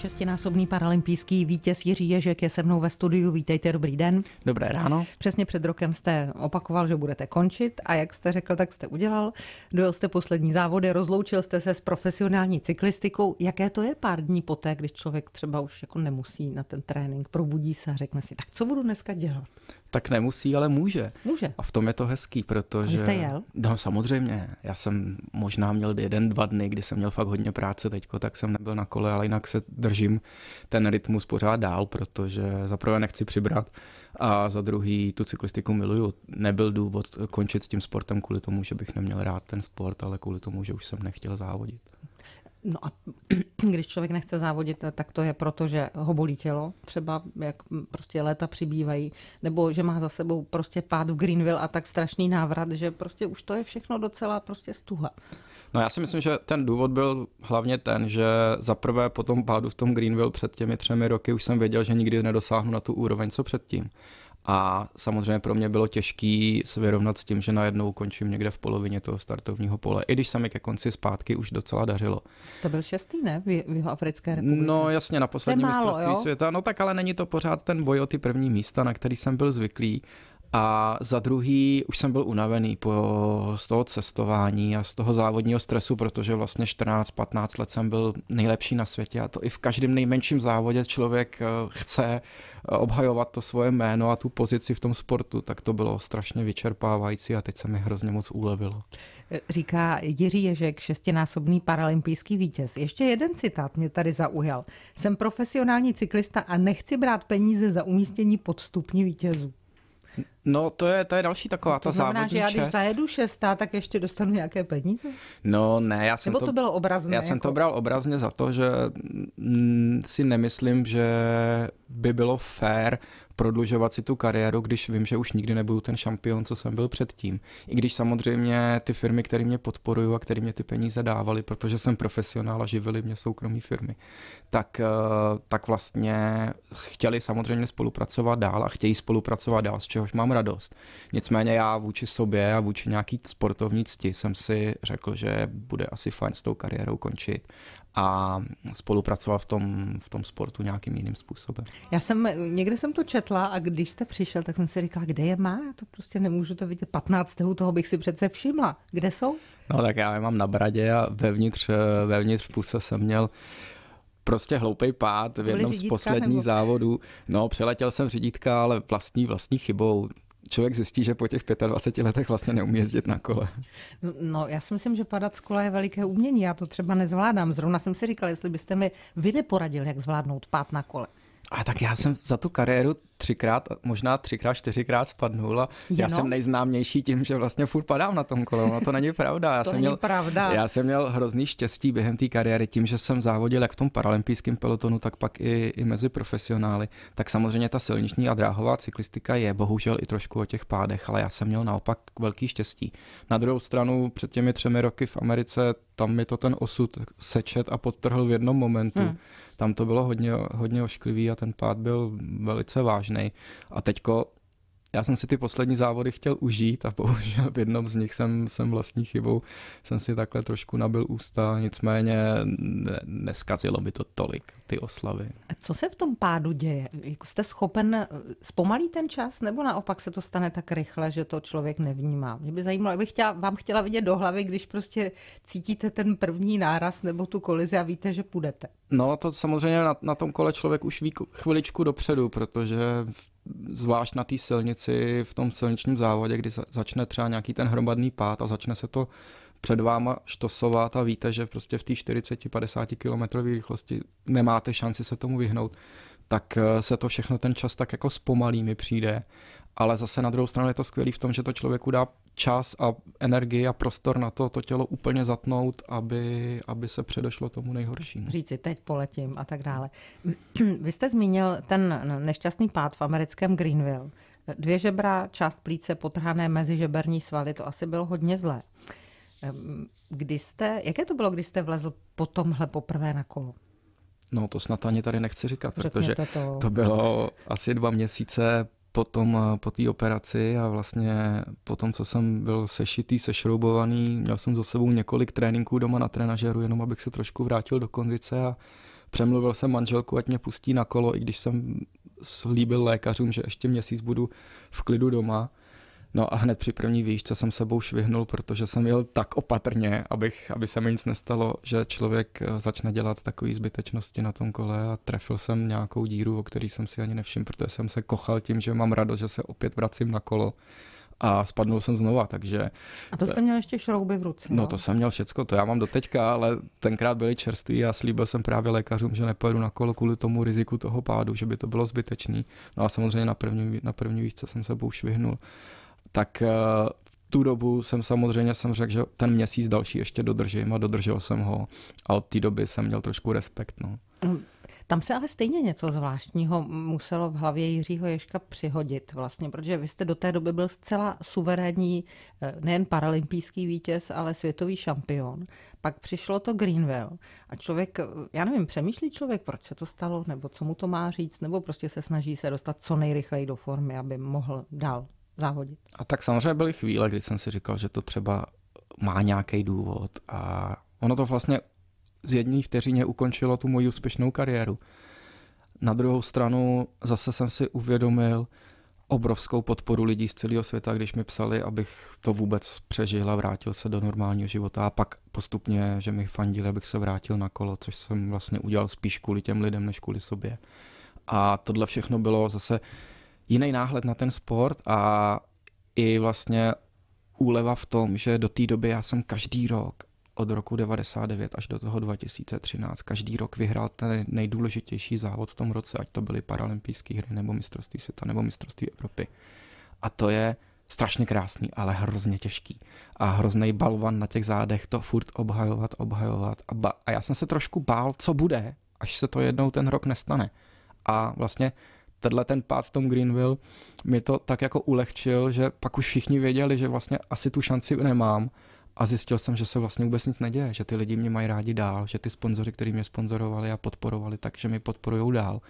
Šestinásobný paralympijský vítěz Jiří Ježek je se mnou ve studiu. Vítejte, dobrý den. Dobré ráno. Přesně před rokem jste opakoval, že budete končit a jak jste řekl, tak jste udělal. Dojel jste poslední závody, rozloučil jste se s profesionální cyklistikou. Jaké to je pár dní poté, když člověk třeba už jako nemusí na ten trénink, probudí se a řekne si, tak co budu dneska dělat? Tak nemusí, ale může. Může. A v tom je to hezký, protože... Vy jste jel? No samozřejmě. Já jsem možná měl jeden, dva dny, kdy jsem měl fakt hodně práce teďko, tak jsem nebyl na kole, ale jinak se držím ten rytmus pořád dál, protože za prvé nechci přibrat a za druhý tu cyklistiku miluju. Nebyl důvod končit s tím sportem kvůli tomu, že bych neměl rád ten sport, ale kvůli tomu, že už jsem nechtěl závodit. No a když člověk nechce závodit, tak to je proto, že ho bolí tělo, třeba jak prostě léta přibývají, nebo že má za sebou prostě pád v Greenville a tak strašný návrat, že prostě už to je všechno docela prostě stuha. No já si myslím, že ten důvod byl hlavně ten, že za prvé po tom pádu v tom Greenville před těmi třemi roky už jsem věděl, že nikdy nedosáhnu na tu úroveň, co předtím. A samozřejmě pro mě bylo těžké se vyrovnat s tím, že najednou končím někde v polovině toho startovního pole, i když se mi ke konci zpátky už docela dařilo. To byl šestý, ne? V, v Africké republice. No jasně, na poslední mistrovství jo? světa. No tak ale není to pořád ten boj o ty první místa, na který jsem byl zvyklý. A za druhý, už jsem byl unavený po, z toho cestování a z toho závodního stresu, protože vlastně 14-15 let jsem byl nejlepší na světě a to i v každém nejmenším závodě člověk eh, chce eh, obhajovat to svoje jméno a tu pozici v tom sportu, tak to bylo strašně vyčerpávající a teď se mi hrozně moc ulevilo. Říká Jiří Ježek, šestinásobný paralympijský vítěz. Ještě jeden citát mě tady zaujal. Jsem profesionální cyklista a nechci brát peníze za umístění stupni vítězů. No, to je, to je další taková to ta znamená, závodní že já když zajedu šestá, tak ještě dostanu nějaké peníze? No ne, já jsem Nebo to, to bylo obrazně? Já jako... jsem to jako? bral obrazně za to, že mm, si nemyslím, že by bylo fair prodlužovat si tu kariéru, když vím, že už nikdy nebudu ten šampion, co jsem byl předtím. I když samozřejmě ty firmy, které mě podporují a které mě ty peníze dávaly, protože jsem profesionál a živili mě soukromí firmy, tak, eh, tak vlastně chtěli samozřejmě spolupracovat dál a chtějí spolupracovat dál, z čehož mám mám radost. Nicméně já vůči sobě a vůči nějaký sportovní cti jsem si řekl, že bude asi fajn s tou kariérou končit a spolupracoval v tom, v tom sportu nějakým jiným způsobem. Já jsem, někde jsem to četla a když jste přišel, tak jsem si říkala, kde je má? Já to prostě nemůžu to vidět. 15. toho bych si přece všimla. Kde jsou? No tak já je mám na bradě a vevnitř, eh, vevnitř puse jsem měl uh, prostě hloupý pád v jednom z posledních nebo... závodů. No, přeletěl jsem řídítka, ale vlastní, vlastní chybou. Člověk zjistí, že po těch 25 letech vlastně neumí jezdit na kole. No, no, já si myslím, že padat z kola je veliké umění. Já to třeba nezvládám. Zrovna jsem si říkal, jestli byste mi vy neporadil, jak zvládnout pát na kole. A tak já jsem za tu kariéru třikrát, možná třikrát, čtyřikrát spadnul a Jeno? já no. jsem nejznámější tím, že vlastně furt padám na tom kole. No to není pravda. Já to jsem není měl, pravda. Já jsem měl hrozný štěstí během té kariéry tím, že jsem závodil jak v tom paralympijském pelotonu, tak pak i, i mezi profesionály. Tak samozřejmě ta silniční a dráhová cyklistika je bohužel i trošku o těch pádech, ale já jsem měl naopak velký štěstí. Na druhou stranu před těmi třemi roky v Americe tam mi to ten osud sečet a podtrhl v jednom momentu. Hmm. Tam to bylo hodně, hodně ošklivý a ten pád byl velice vážný vážný. A teďko já jsem si ty poslední závody chtěl užít a bohužel v jednom z nich jsem, jsem vlastní chybou, jsem si takhle trošku nabil ústa, nicméně ne, neskazilo mi to tolik, ty oslavy. A co se v tom pádu děje? Jako jste schopen eh, zpomalí ten čas, nebo naopak se to stane tak rychle, že to člověk nevnímá? Mě by zajímalo, bych chtěla, vám chtěla vidět do hlavy, když prostě cítíte ten první náraz nebo tu kolizi a víte, že půjdete. No to samozřejmě na, na tom kole člověk už ví chviličku dopředu, protože v zvlášť na té silnici v tom silničním závodě, kdy začne třeba nějaký ten hromadný pád a začne se to před váma štosovat a víte, že prostě v té 40-50 km rychlosti nemáte šanci se tomu vyhnout, tak eh, se to všechno ten čas tak jako zpomalí mi přijde. Ale zase na druhou stranu je to skvělé v tom, že to člověku dá čas a energii a prostor na to, to tělo úplně zatnout, aby, aby se předešlo tomu nejhoršímu. Říci, teď poletím a tak dále. Vy jste zmínil ten nešťastný pád v americkém Greenville. Dvě žebra, část plíce potrhané mezi žeberní svaly, to asi bylo hodně zlé. Ehm, kdy jste, jaké to bylo, když jste vlezl po tomhle poprvé na kolo? No to snad ani tady nechci říkat, Řekněte protože to. to bylo asi dva měsíce potom eh, po té operaci a vlastně po tom, co jsem byl sešitý, sešroubovaný, měl jsem za sebou několik tréninků doma na trenažeru, jenom abych se trošku vrátil do kondice a přemluvil jsem manželku, ať mě pustí na kolo, i když jsem slíbil lékařům, že ještě měsíc budu v klidu doma. No a hned při první výšce jsem sebou švihnul, protože jsem jel tak opatrně, abych, aby se mi nic nestalo, že člověk eh, začne dělat takové zbytečnosti na tom kole a trefil jsem nějakou díru, o který jsem si ani nevšiml, protože jsem se kochal tím, že mám radost, že se opět vracím na kolo a spadnul jsem znova, takže... A to jste měl ještě šrouby v ruce. No, no to jsem měl všecko, to já mám doteďka, ale tenkrát byli čerství a slíbil jsem právě lékařům, že nepojedu na kolo kvůli tomu riziku toho pádu, že by to bylo zbytečný. No a samozřejmě na první, na první výšce jsem se vyhnul tak eh, v tu dobu jsem samozřejmě jsem řekl, že ten měsíc další ještě dodržím a dodržel jsem ho a od té doby jsem měl trošku respekt. No. Hm, tam se ale stejně něco zvláštního muselo v hlavě Jiřího Ješka přihodit vlastně, protože vy jste do té doby byl zcela suverénní, eh, nejen paralympijský vítěz, ale světový šampion. Pak přišlo to Greenville a člověk, eh, já nevím, přemýšlí člověk, proč se to stalo, nebo co mu to má říct, nebo prostě se snaží se dostat co nejrychleji do formy, aby mohl dál zahodit. A tak samozřejmě byly chvíle, kdy jsem si říkal, že to třeba má nějaký důvod a ono to vlastně z jedné vteřině ukončilo tu moji úspěšnou kariéru. Na druhou stranu zase jsem si uvědomil obrovskou podporu lidí z celého světa, když mi psali, abych to vůbec přežil a vrátil se do normálního života a pak postupně, že mi fandili, abych se vrátil na kolo, což jsem vlastně udělal spíš kvůli těm lidem, než kvůli sobě. A tohle všechno bylo zase uh, jiný náhled na ten sport a i vlastně úleva v tom, že do té doby já jsem každý rok od roku 99 až do toho 2013 každý rok vyhrál ten nejdůležitější závod v tom roce, ať to byly paralympijské hry nebo mistrovství světa nebo mistrovství Evropy. A to je strašně krásný, ale hrozně těžký. A hrozný balvan na těch zádech to furt obhajovat, obhajovat. A, ba- a já jsem se trošku bál, co bude, až se to jednou ten rok nestane. A vlastně tenhle ten pád v tom Greenville mi to tak jako ulehčil, že pak už všichni věděli, že vlastně asi tu šanci nemám a zjistil jsem, že se vlastně vůbec nic neděje, že ty lidi mě mají rádi dál, že ty sponzoři, kteří mě sponzorovali a podporovali, takže mi podporují dál.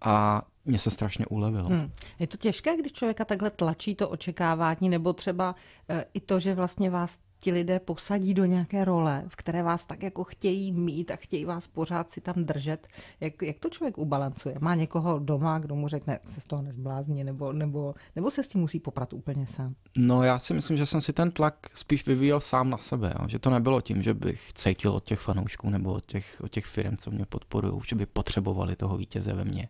A mě se strašně ulevilo. Hmm. Je to těžké, když člověka takhle tlačí to očekávání, nebo třeba e, i to, že vlastně vás ti lidé posadí do nějaké role, v které vás tak jako chtějí mít a chtějí vás pořád si tam držet. Jak, jak to člověk ubalancuje? Má někoho doma, kdo mu řekne, se z toho nezblázni, nebo, nebo, nebo se s tím musí poprat úplně sám? No já si myslím, že jsem si ten tlak spíš vyvíjel sám na sebe. Jo. Že to nebylo tím, že bych cítil od těch fanoušků nebo od těch, od těch firm, co mě podporují, že by potřebovali toho vítěze ve mně.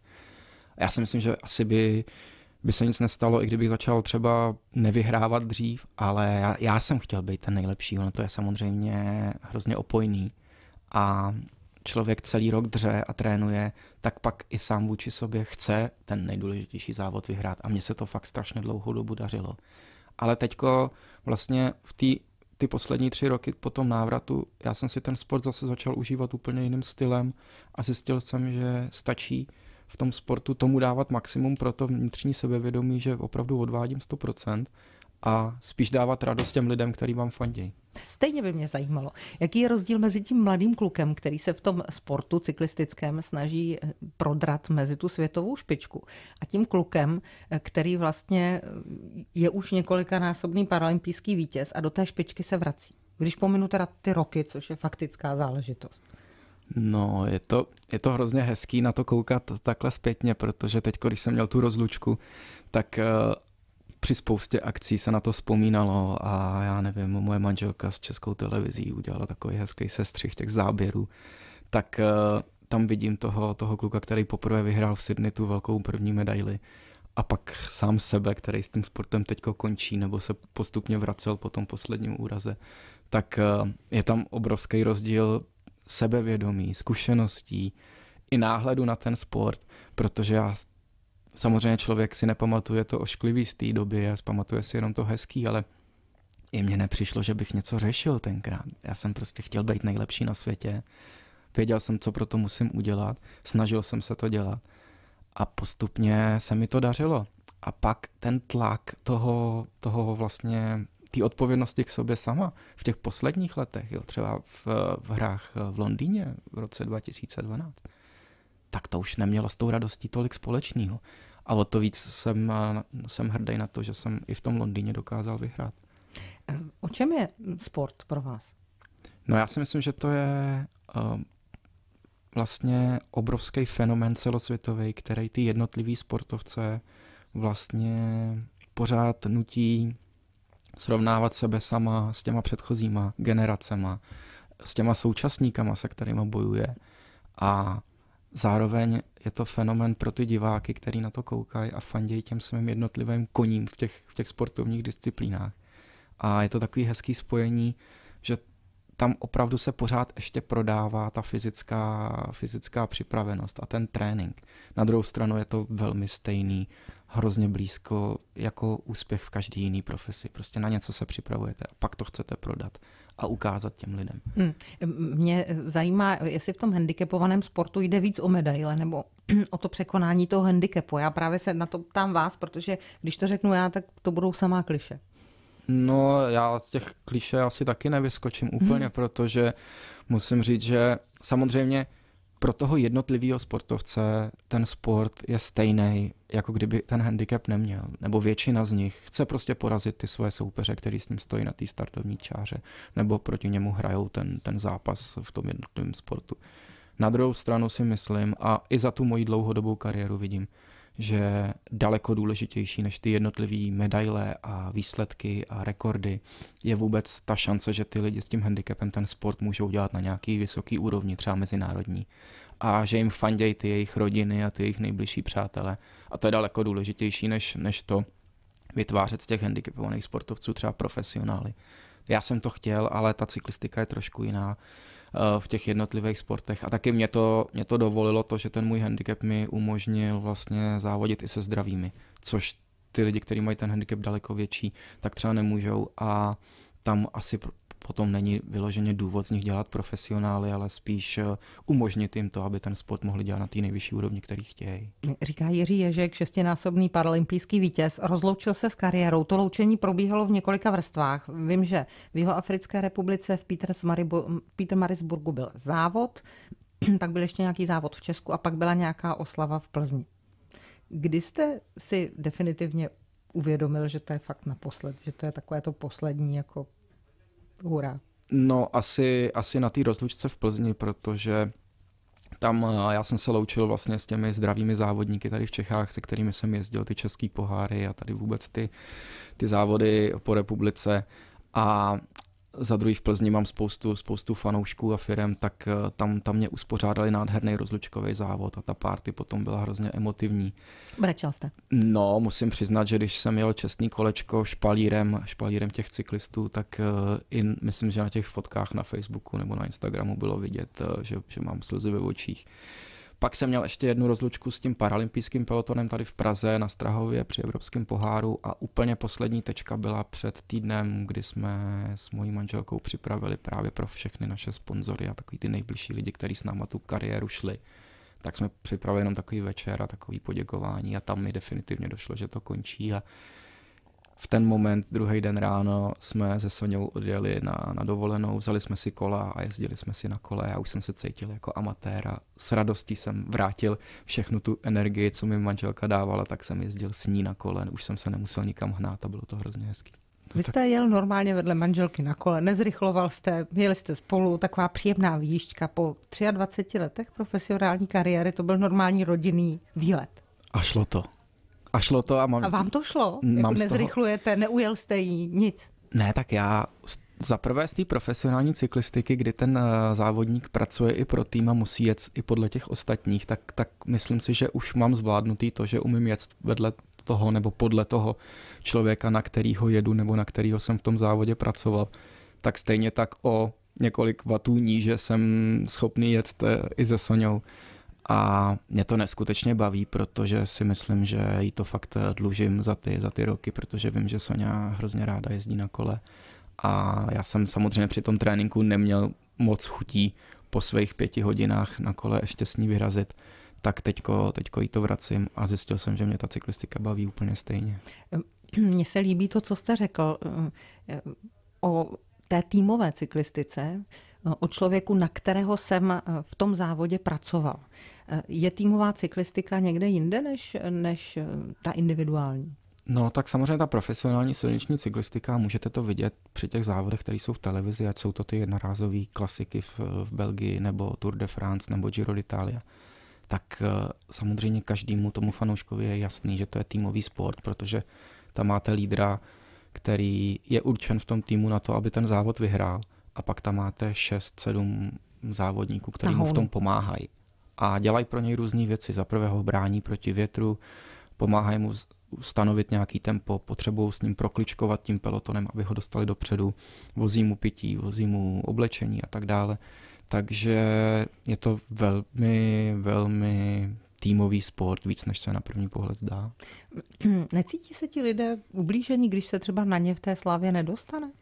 A já si myslím, že asi by by se nic nestalo, i kdybych začal třeba nevyhrávat dřív, ale já, já jsem chtěl být ten nejlepší, ono to je samozřejmě hrozně opojný. A člověk celý rok dře a trénuje, tak pak i sám vůči sobě chce ten nejdůležitější závod vyhrát. A mně se to fakt strašně dlouhou dobu dařilo. Ale teďko vlastně v té ty poslední tři roky po tom návratu, já jsem si ten sport zase začal užívat úplně jiným stylem a zjistil jsem, že stačí v tom sportu tomu dávat maximum pro to vnitřní sebevědomí, že opravdu odvádím 100% a spíš dávat radost těm lidem, který vám fandí. Stejně by mě zajímalo, jaký je rozdíl mezi tím mladým klukem, který se v tom sportu cyklistickém snaží eh, prodrat mezi tu světovou špičku, a tím klukem, eh, který vlastně eh, je už několikanásobný paralympijský vítěz a do té špičky se vrací. Když pominu teda ty roky, což je faktická záležitost. No, je to, je to hrozně hezký na to koukat takhle zpětně, protože teď, když jsem měl tu rozlučku, tak eh, při spoustě akcí se na to vzpomínalo a já nevím, moje manželka s českou televizí udělala takový hezký sestřih těch záběrů, tak eh, tam vidím toho, toho kluka, který poprvé vyhrál v Sydney tu velkou první medaili a pak sám sebe, který s tím sportem teď končí nebo se postupně vracel po tom posledním úraze, tak eh, je tam obrovský rozdíl sebevědomí, zkušeností i náhledu na ten sport, protože já samozřejmě člověk si nepamatuje to ošklivý z té doby a pamatuje si jenom to hezký, ale i mně nepřišlo, že bych něco řešil tenkrát. Já jsem prostě chtěl být nejlepší na světě. Věděl jsem, co pro to musím udělat. Snažil jsem se to dělat. A postupně se mi to dařilo. A pak ten tlak toho, toho vlastně té odpovědnosti k sobě sama v těch posledních letech, jo, třeba v, v hrách eh, v Londýně v roce 2012, tak to už nemělo s tou radostí tolik společného. A o to víc jsem, eh, jsem hrdý na to, že jsem i v tom Londýně dokázal vyhrát. Eh, o čem je hm, sport pro vás? No já si myslím, že to je vlastně obrovský fenomén celosvětový, který ty jednotlivý sportovce vlastně pořád nutí srovnávat sebe sama s těma předchozíma generacema, s těma současníkama, se kterými bojuje. A zároveň je to fenomen pro ty diváky, který na to koukají a fandějí těm svým jednotlivým koním v těch, v těch sportovních disciplínách. A je to takový hezký spojení, tam opravdu se pořád ještě prodává ta fyzická, fyzická připravenost a ten trénink. Na druhou stranu je to velmi stejný, hrozně blízko jako úspěch v každé jiné profesi. Prostě na něco se připravujete a pak to chcete prodat a ukázat těm lidem. Hmm. Mě zajímá, jestli v tom handicapovaném sportu jde víc o medaile nebo o to překonání toho handicapu. Já právě se na to ptám vás, protože když to řeknu já, tak to budou samá kliše. No, já z těch klíše asi taky nevyskočím mhm. úplně, hmm. protože musím říct, že samozřejmě pro toho jednotlivého sportovce ten sport je stejný, jako kdyby ten handicap neměl. Nebo většina z nich chce prostě porazit ty svoje soupeře, který s ním stojí na té startovní čáře, nebo proti němu hrajou ten, ten zápas v tom jednotlivém sportu. Na druhou stranu si myslím, a i za tu moji dlouhodobou kariéru vidím, že daleko důležitější než ty jednotlivé medaile a výsledky a rekordy je vůbec ta šance, že ty lidi s tím handicapem ten sport můžou dělat na nějaký vysoký úrovni, třeba mezinárodní. A že jim fandějí ty jejich rodiny a ty jejich nejbližší přátelé. A to je daleko důležitější než, než to vytvářet z těch handicapovaných sportovců třeba profesionály. Já jsem to chtěl, ale ta cyklistika je trošku jiná v těch jednotlivých sportech. A taky mě to, mě to dovolilo to, že ten můj handicap mi umožnil vlastně závodit i se zdravými, což ty lidi, kteří mají ten handicap daleko větší, tak třeba nemůžou a tam asi potom není vyloženě důvod z nich dělat profesionály, ale spíš eh, umožnit jim to, aby ten sport mohli dělat na té nejvyšší úrovni, který chtějí. Říká Jiří Ježek, šestinásobný paralympijský vítěz, rozloučil se s kariérou. To loučení probíhalo v několika vrstvách. Vím, že v jeho Africké republice v Marisburgu byl závod, pak byl ještě nějaký závod v Česku a pak byla nějaká oslava v Plzni. Kdy jste si definitivně uvědomil, že to je fakt naposled, že to je takové to poslední jako hurá? No asi, asi na té rozlučce v Plzni, protože tam eh, já jsem se loučil vlastně s těmi zdravými závodníky tady v Čechách, se kterými jsem jezdil ty český poháry a tady vůbec ty, ty závody po republice. A za druhý v Plzni mám spoustu, spoustu fanoušků a firem, tak eh, tam, tam mě uspořádali nádherný rozlučkový závod a ta party potom byla hrozně emotivní. Brečel jste? No, musím přiznat, že když jsem jel čestný kolečko špalírem, špalírem těch cyklistů, tak eh, i myslím, že na těch fotkách na Facebooku nebo na Instagramu bylo vidět, eh, že, že mám slzy ve očích. Pak jsem měl ještě jednu rozlučku s tím paralympijským pelotonem tady v Praze na Strahově při Evropském poháru a úplně poslední tečka byla před týdnem, kdy jsme s mojí manželkou připravili právě pro všechny naše sponzory a takový ty nejbližší lidi, kteří s náma tu kariéru šli. Tak jsme připravili jenom takový večer a takový poděkování a tam mi definitivně došlo, že to končí a v ten moment, druhý den ráno, jsme se Soňou odjeli na, na dovolenou, vzali jsme si kola a jezdili jsme si na kole. Já už jsem se cítil jako amatér a s radostí jsem vrátil všechnu tu energii, co mi manželka dávala, tak jsem jezdil s ní na kole. Už jsem se nemusel nikam hnát a bylo to hrozně hezký. No Vy jste jel normálně vedle manželky na kole, nezrychloval jste, jeli jste spolu, taková příjemná výjížďka. Po 23 letech profesionální kariéry to byl normální rodinný výlet. A šlo to. A šlo to a mám... A vám to šlo? Mám jako nezrychlujete, toho... neujel jste jí, nic? Ne, tak já za prvé z té profesionální cyklistiky, kdy ten eh, závodník pracuje i pro tým a musí jet i podle těch ostatních, tak, tak myslím si, že už mám zvládnutý to, že umím jet vedle toho nebo podle toho člověka, na kterýho jedu nebo na kterýho jsem v tom závodě pracoval. Tak stejně tak o několik vatů níže jsem schopný jet eh, i se Soňou a mě to neskutečně baví, protože si myslím, že jí to fakt dlužím za ty, za ty roky, protože vím, že Sonja hrozně ráda jezdí na kole a já jsem samozřejmě při tom tréninku neměl moc chutí po svých pěti hodinách na kole ještě s ní vyrazit, tak teďko, teďko jí to vracím a zjistil jsem, že mě ta cyklistika baví úplně stejně. Ehm, mně se líbí to, co jste řekl ehm, o té týmové cyklistice, o člověku, na kterého jsem eh, v tom závodě pracoval. Eh, je týmová cyklistika někde jinde než, než eh, ta individuální? No, tak samozřejmě ta profesionální silniční cyklistika, můžete to vidět při těch závodech, které jsou v televizi, ať jsou to ty jednorázové klasiky v, v Belgii, nebo Tour de France, nebo Giro d'Italia. Tak eh, samozřejmě každému tomu fanouškovi je jasný, že to je týmový sport, protože tam máte lídra, který je určen v tom týmu na to, aby ten závod vyhrál. A pak tam máte 6-7 závodníků, který mu v tom pomáhají a dělají pro něj různé věci. Za prvé ho brání proti větru, pomáhají mu stanovit nějaký tempo, potřebují s ním prokličkovat tím pelotonem, aby ho dostali dopředu, vozí mu pití, vozí mu oblečení a tak dále. Takže je to velmi, velmi týmový sport, víc než se na první pohled zdá. Necítí se ti lidé ublížení, když se třeba na ně v té slávě nedostane?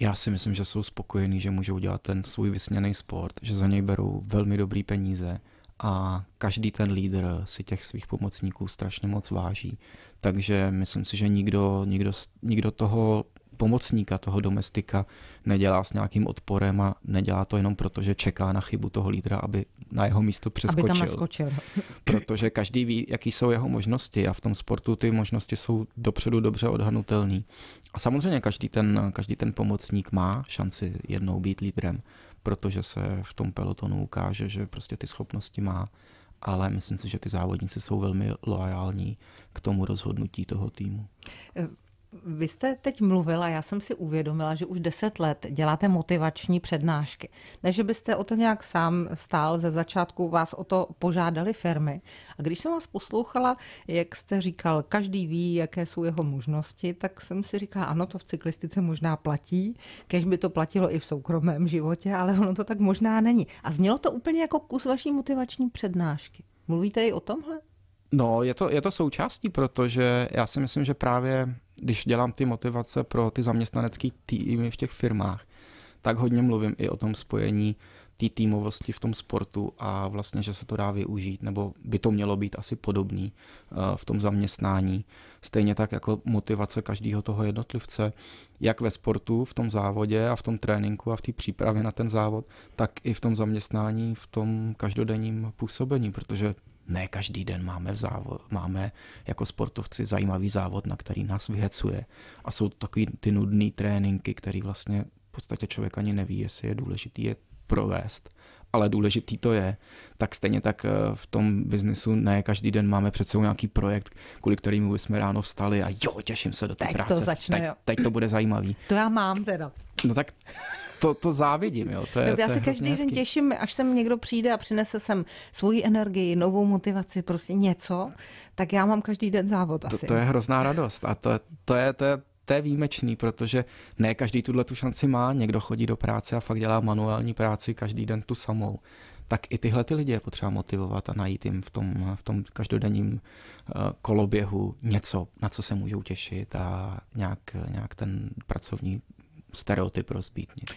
Já si myslím, že jsou spokojení, že můžou dělat ten svůj vysněný sport, že za něj berou velmi dobrý peníze a každý ten lídr si těch svých pomocníků strašně moc váží. Takže myslím si, že nikdo, nikdo, nikdo toho pomocníka toho domestika nedělá s nějakým odporem a nedělá to jenom proto, že čeká na chybu toho lídra, aby na jeho místo přeskočil. Aby tam skočil. Protože každý ví, jaký jsou jeho možnosti a v tom sportu ty možnosti jsou dopředu dobře odhadnutelné. A samozřejmě každý ten, každý ten pomocník má šanci jednou být lídrem, protože se v tom pelotonu ukáže, že prostě ty schopnosti má ale myslím si, že ty závodníci jsou velmi loajální k tomu rozhodnutí toho týmu. Eh, vy jste teď mluvila, já jsem si uvědomila, že už deset let děláte motivační přednášky. Ne, že byste o to nějak sám stál, ze začátku vás o to požádali firmy. A když jsem vás poslouchala, jak jste říkal, každý ví, jaké jsou jeho možnosti, tak jsem si říkala, ano, to v cyklistice možná platí, kež by to platilo i v soukromém životě, ale ono to tak možná není. A znělo to úplně jako kus vaší motivační přednášky. Mluvíte i o tomhle? No, je to, je to součástí, protože já si myslím, že právě když dělám ty motivace pro ty zaměstnanecké týmy v těch firmách, tak hodně mluvím i o tom spojení té tý týmovosti v tom sportu a vlastně, že se to dá využít, nebo by to mělo být asi podobný eh, v tom zaměstnání. Stejně tak jako motivace každého toho jednotlivce, jak ve sportu, v tom závodě a v tom tréninku a v té přípravě na ten závod, tak i v tom zaměstnání, v tom každodenním působení, protože ne každý den máme, v závod, máme jako sportovci zajímavý závod, na který nás vyhecuje. A jsou to takový ty nudné tréninky, který vlastně v podstatě člověk ani neví, jestli je důležitý je provést, ale důležitý to je. Tak stejně tak eh, v tom biznesu ne každý den máme před sebou nějaký projekt, kvůli kterému bychom ráno vstali a jo, těším se do té teď práce. To začne, teď, jo. teď to bude zajímavý. To já mám teda. No tak to, to závidím, jo. To je, no, já se každý den těším, až sem někdo přijde a přinese sem svoji energii, novou motivaci, prostě něco, tak já mám každý den závod asi. To, to je hrozná radost a to, to je, to je, to je výjimečný, protože ne každý tuhle tu šanci má, někdo chodí do práce a fakt dělá manuální práci každý den tu samou. Tak i tyhle ty lidi je potřeba motivovat a najít jim v tom, v tom každodenním eh, koloběhu něco, na co se můžou těšit a nějak, nějak ten pracovní stereotyp rozbítnit.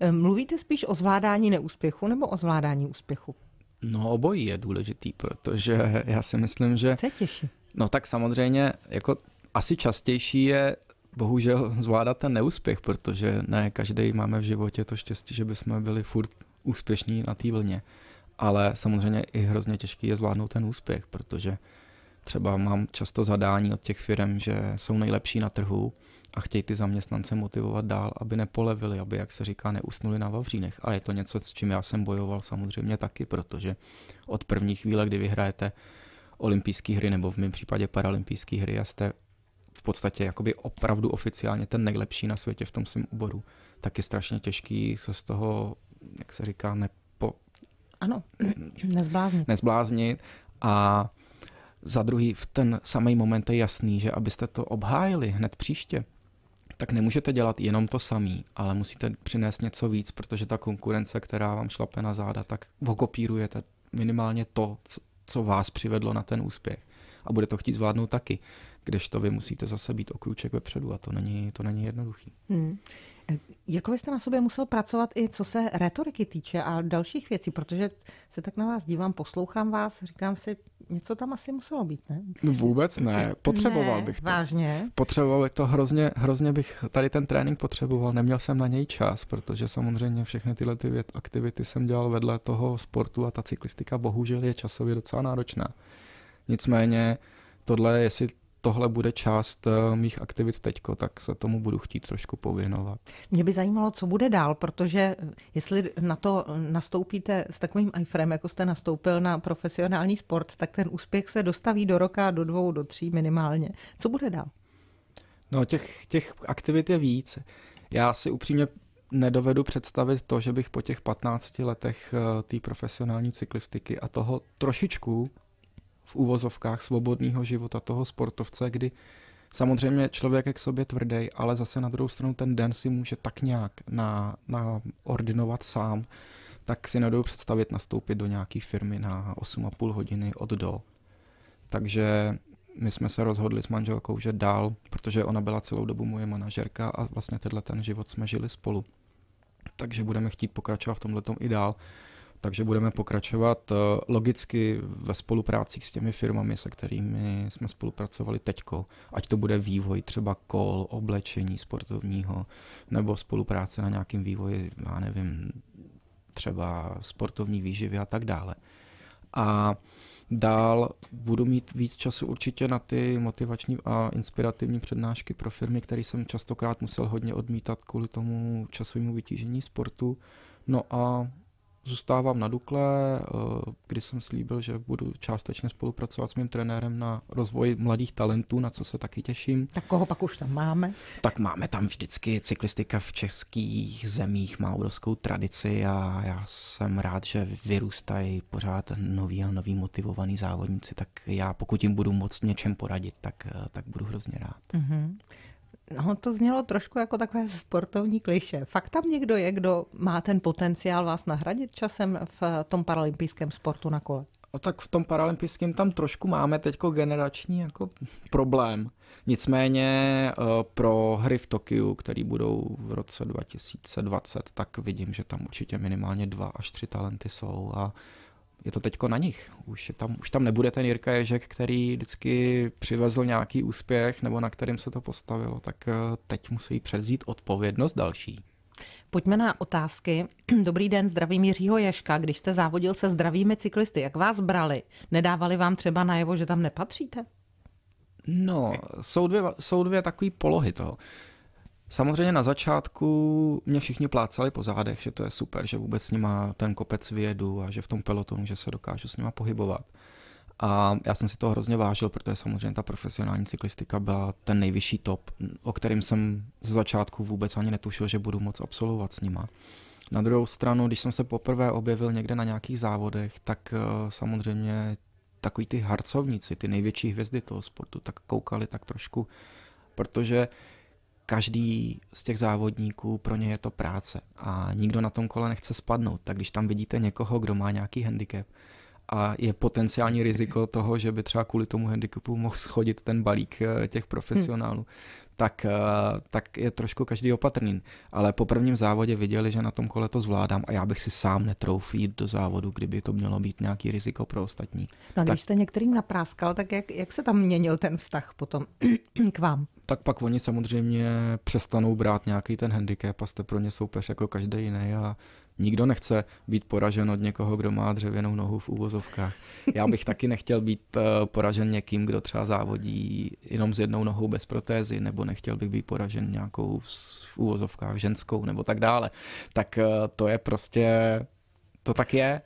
Eh, mluvíte spíš o zvládání neúspěchu nebo o zvládání úspěchu? No obojí je důležitý, protože já si myslím, že... Co je těžší? No tak samozřejmě, jako asi častější je bohužel zvládat ten neúspěch, protože ne každý máme v životě to štěstí, že bychom byli furt úspěšní na té vlně. Ale samozřejmě i hrozně těžký je zvládnout ten úspěch, protože třeba mám často zadání od těch firm, že jsou nejlepší na trhu, a chtějí ty zaměstnance motivovat dál, aby nepolevili, aby, jak se říká, neusnuli na vavřínech. A je to něco, s čím já jsem bojoval samozřejmě taky, protože od první chvíle, kdy vyhrajete olympijské hry nebo v mém případě paralympijské hry a jste v podstatě jakoby opravdu oficiálně ten nejlepší na světě v tom svém oboru, tak je strašně těžký se z toho, jak se říká, nepo... Ano, nezbláznit. Nezbláznit a za druhý v ten samý moment je jasný, že abyste to obhájili hned příště, tak nemůžete dělat jenom to samý, ale musíte přinést něco víc, protože ta konkurence, která vám šlape na záda, tak okopírujete minimálně to, co vás přivedlo na ten úspěch. A bude to chtít zvládnout taky, kdežto vy musíte zase být o krůček vepředu a to není, to není jednoduchý. Hmm. E, Jirko, vy jste na sobě musel pracovat i co se retoriky týče a dalších věcí, protože se tak na vás dívám, poslouchám vás, říkám si, něco tam asi muselo být, ne? No vůbec ne. Potřeboval ne, bych to. Vážně? Potřeboval bych to hrozně, hrozně bych tady ten trénink potřeboval. Neměl jsem na něj čas, protože samozřejmě všechny tyhle ty věd, aktivity jsem dělal vedle toho sportu a ta cyklistika bohužel je časově docela náročná. Nicméně tohle, jestli tohle bude část eh, mých aktivit teďko, tak se tomu budu chtít trošku pověnovat. Mě by zajímalo, co bude dál, protože eh, jestli na to eh, nastoupíte s takovým iframe, jako jste nastoupil na profesionální sport, tak ten úspěch se dostaví do roka, do dvou, do tří minimálně. Co bude dál? No těch, těch aktivit je víc. Já si upřímně nedovedu představit to, že bych po těch 15 letech té profesionální cyklistiky a toho trošičku v úvozovkách svobodného života toho sportovce, kdy samozřejmě člověk je k sobě tvrdý, ale zase na druhou stranu ten den si může tak nějak na, na ordinovat sám, tak si nedou představit nastoupit do nějaké firmy na 8,5 hodiny od do. Takže my jsme se rozhodli s manželkou, že dál, protože ona byla celou dobu moje manažerka a vlastně tenhle ten život jsme žili spolu. Takže budeme chtít pokračovat v tomhle i dál. Takže budeme pokračovat eh, logicky ve spolupráci s těmi firmami, se kterými jsme spolupracovali teďko. Ať to bude vývoj třeba kol, oblečení sportovního, nebo spolupráce na nějakém vývoji, já nevím, třeba sportovní výživy a tak dále. A dál budu mít víc času určitě na ty motivační a inspirativní přednášky pro firmy, které jsem častokrát musel hodně odmítat kvůli tomu časovému vytížení sportu. No a Zůstávám na Dukle, eh, kdy jsem slíbil, že budu částečně spolupracovat s mým trenérem na rozvoji mladých talentů, na co se taky těším. Tak koho pak už tam máme? Tak máme tam vždycky cyklistika v českých zemích, má obrovskou tradici a já jsem rád, že vyrůstají pořád noví a noví motivovaní závodníci, tak já pokud jim budu moc něčem poradit, tak, eh, tak budu hrozně rád. Mm-hmm. No, to znělo trošku jako takové sportovní kliše. Fakt tam někdo je, kdo má ten potenciál vás nahradit časem v tom paralympijském sportu na kole? No, tak v tom paralympijském tam trošku máme teď generační jako problém. Nicméně e, pro hry v Tokiu, které budou v roce 2020, tak vidím, že tam určitě minimálně dva až tři talenty jsou a je to teďko na nich. Už, je tam, už tam nebude ten Jirka Ježek, který vždycky přivezl nějaký úspěch nebo na kterým se to postavilo, tak eh, teď musí převzít odpovědnost další. Pojďme na otázky. Dobrý den, zdravím Jiřího Ješka. Když jste závodil se zdravými cyklisty, jak vás brali? Nedávali vám třeba najevo, že tam nepatříte? No, jsou dvě, jsou dvě takové polohy toho. Samozřejmě na začátku mě všichni plácali po zádech, že to je super, že vůbec s nima ten kopec vyjedu a že v tom pelotonu, že se dokážu s nima pohybovat. A já jsem si to hrozně vážil, protože samozřejmě ta profesionální cyklistika byla ten nejvyšší top, o kterým jsem z začátku vůbec ani netušil, že budu moc absolvovat s nima. Na druhou stranu, když jsem se poprvé objevil někde na nějakých závodech, tak eh, samozřejmě takový ty harcovníci, ty největší hvězdy toho sportu, tak koukali tak trošku, protože každý z těch závodníků, pro ně je to práce a nikdo na tom kole nechce spadnout. Tak když tam vidíte někoho, kdo má nějaký handicap a je potenciální riziko toho, že by třeba kvůli tomu handicapu mohl schodit ten balík eh, těch profesionálů, hmm tak, eh, tak je trošku každý opatrný. Ale po prvním závodě viděli, že na tom kole to zvládám a já bych si sám netroufl jít do závodu, kdyby to mělo být nějaký riziko pro ostatní. No a když tak... jste některým napráskal, tak jak, jak se tam měnil ten vztah potom k vám? tak pak oni samozřejmě přestanou brát nějaký ten handicap a jste pro ně soupeř jako každý jiný a nikdo nechce být poražen od někoho, kdo má dřevěnou nohu v úvozovkách. Já bych taky nechtěl být eh, poražen někým, kdo třeba závodí jenom s jednou nohou bez protézy, nebo nechtěl bych být poražen nějakou v úvozovkách ženskou, nebo tak dále. Tak eh, to je prostě, to tak je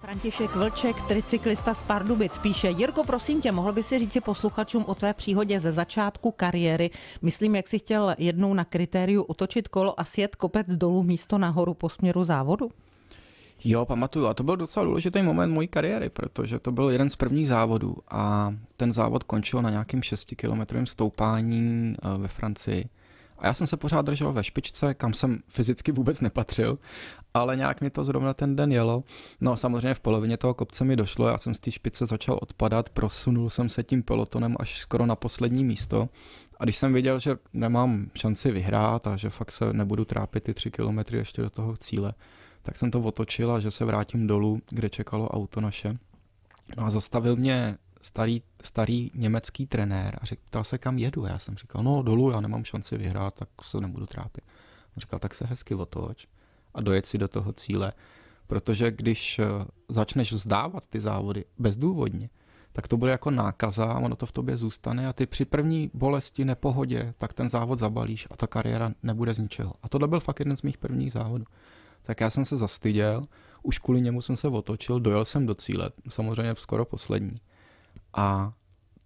František Vlček, tricyklista z Pardubic, píše, Jirko, prosím tě, mohl by si říci posluchačům o tvé příhodě ze začátku kariéry. Myslím, jak jsi chtěl jednou na kritériu otočit kolo a sjet kopec dolů místo nahoru po směru závodu? Jo, pamatuju. A to byl docela důležitý moment mojí kariéry, protože to byl jeden z prvních závodů a ten závod končil na nějakém 6-kilometrovém stoupání eh, ve Francii. A já jsem se pořád držel ve špičce, kam jsem fyzicky vůbec nepatřil, ale nějak mi to zrovna ten den jelo. No samozřejmě v polovině toho kopce mi došlo, já jsem z té špice začal odpadat, prosunul jsem se tím pelotonem až skoro na poslední místo. A když jsem viděl, že nemám šanci vyhrát a že fakt se nebudu trápit ty tři kilometry ještě do toho cíle, tak jsem to otočil a že se vrátím dolů, kde čekalo auto naše. No a zastavil mě starý, starý německý trenér a řekl, ptal se, kam jedu. Já jsem říkal, no dolů, já nemám šanci vyhrát, tak se nebudu trápit. On říkal, tak se hezky otoč a dojet si do toho cíle. Protože když eh, začneš vzdávat ty závody bezdůvodně, tak to bude jako nákaza, ono to v tobě zůstane a ty při první bolesti, nepohodě, tak ten závod zabalíš a ta kariéra nebude z ničeho. A tohle byl fakt jeden z mých prvních závodů. Tak já jsem se zastyděl, už kvůli němu jsem se otočil, dojel jsem do cíle, samozřejmě skoro poslední. A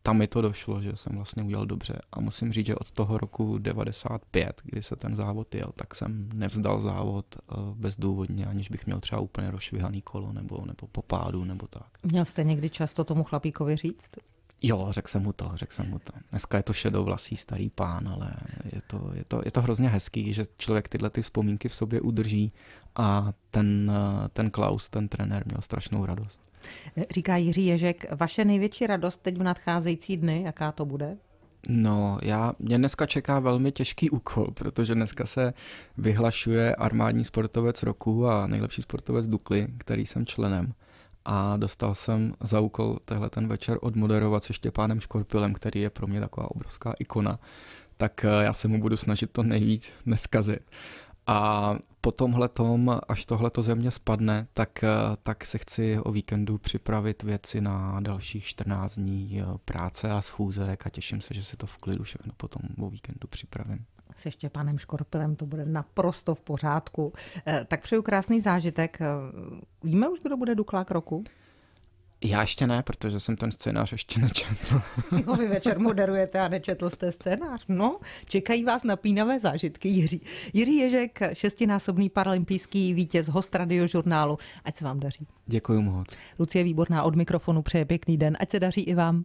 tam mi to došlo, že jsem vlastně udělal dobře. A musím říct, že od toho roku 95, kdy se ten závod jel, tak jsem nevzdal závod eh, bezdůvodně, aniž bych měl třeba úplně rozšvihaný kolo nebo, nebo popádu nebo tak. Měl jste někdy často tomu chlapíkovi říct? Jo, řekl jsem mu to, řekl jsem mu to. Dneska je to vlasí starý pán, ale je to, je to, je to hrozně hezký, že člověk tyhle ty vzpomínky v sobě udrží a ten, ten Klaus, ten trenér, měl strašnou radost. Říká Jiří Ježek, vaše největší radost teď v nadcházející dny, jaká to bude? No, já, mě dneska čeká velmi těžký úkol, protože dneska se vyhlašuje armádní sportovec roku a nejlepší sportovec Dukly, který jsem členem a dostal jsem za úkol tehle ten večer odmoderovat se Štěpánem Škorpilem, který je pro mě taková obrovská ikona, tak eh, já se mu budu snažit to nejvíc neskazit. A po tomhle tom, až tohle to země spadne, tak, eh, tak se chci o víkendu připravit věci na dalších 14 dní eh, práce a schůzek a těším se, že si to v klidu všechno potom o víkendu připravím se Štěpánem Škorpilem, to bude naprosto v pořádku. Eh, tak přeju krásný zážitek. Eh, víme už, kdo bude Dukla roku? Já ještě ne, protože jsem ten scénář ještě nečetl. Jo, vy večer moderujete a nečetl jste scénář. No, čekají vás napínavé zážitky, Jiří. Jiří Ježek, šestinásobný paralympijský vítěz, host radiožurnálu. Ať se vám daří. Děkuji moc. Lucie Výborná od mikrofonu přeje pěkný den. Ať se daří i vám.